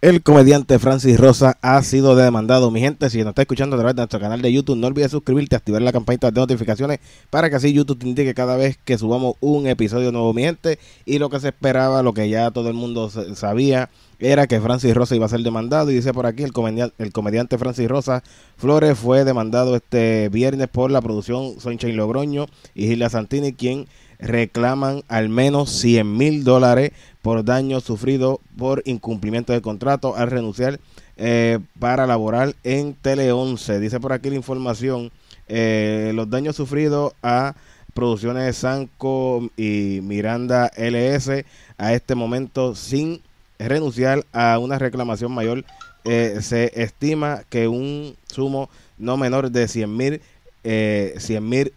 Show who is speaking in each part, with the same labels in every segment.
Speaker 1: El comediante Francis Rosa ha sido demandado. Mi gente, si nos está escuchando a través de nuestro canal de YouTube, no olvides suscribirte, activar la campanita de notificaciones para que así YouTube te indique cada vez que subamos un episodio nuevo, mi gente. Y lo que se esperaba, lo que ya todo el mundo sabía, era que Francis Rosa iba a ser demandado. Y dice por aquí, el comediante, el comediante Francis Rosa Flores fue demandado este viernes por la producción y Logroño y Gilda Santini, quien reclaman al menos 100 mil dólares por daño sufrido por incumplimiento de contrato al renunciar eh, para laborar en Tele 11. Dice por aquí la información, eh, los daños sufridos a producciones de Sanco y Miranda LS a este momento sin renunciar a una reclamación mayor. Eh, se estima que un sumo no menor de 100 mil eh,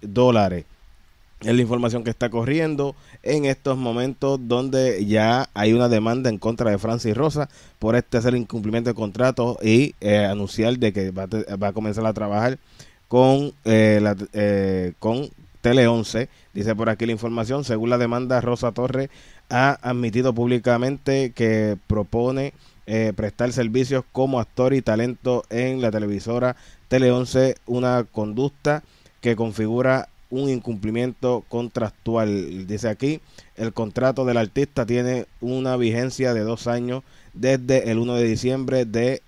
Speaker 1: dólares es la información que está corriendo en estos momentos donde ya hay una demanda en contra de Francis Rosa por este hacer incumplimiento de contrato y eh, anunciar de que va, a comenzar a trabajar con, eh, eh, con Tele 11. Dice por aquí la información, según la demanda, Rosa Torres ha admitido públicamente que propone prestar servicios como actor y talento en la televisora Tele 11, una conducta que configura un incumplimiento contractual. Dice aquí, el contrato del artista tiene una vigencia de dos años desde el 1 de diciembre de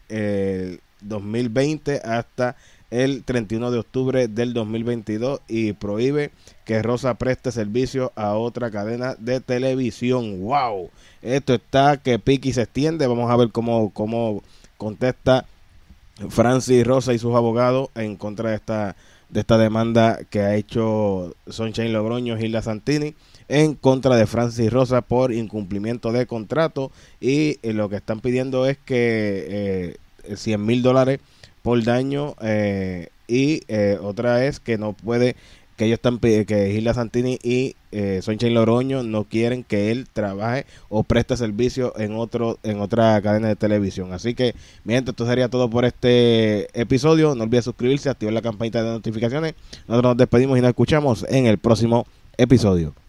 Speaker 1: 2020 eh, hasta el 31 de octubre del 2022 y prohíbe que Rosa preste servicio a otra cadena de televisión. ¡Wow! Esto está que piqui se extiende. Vamos a ver cómo, cómo contesta Francis Rosa y sus abogados en contra de esta, de esta demanda que ha hecho Sunshine Logroño, Gilda Santini, en contra de Francis Rosa por incumplimiento de contrato y eh, lo que están pidiendo es que eh, 100 mil dólares por daño eh, y eh, otra es que no puede que ellos están eh, que Gilda Santini y eh, Loroño no quieren que él trabaje o preste servicio en otro en otra cadena de televisión. Así que, mientras esto sería todo por este episodio. No olvides suscribirse, activar la campanita de notificaciones. Nosotros nos despedimos y nos escuchamos en el próximo episodio.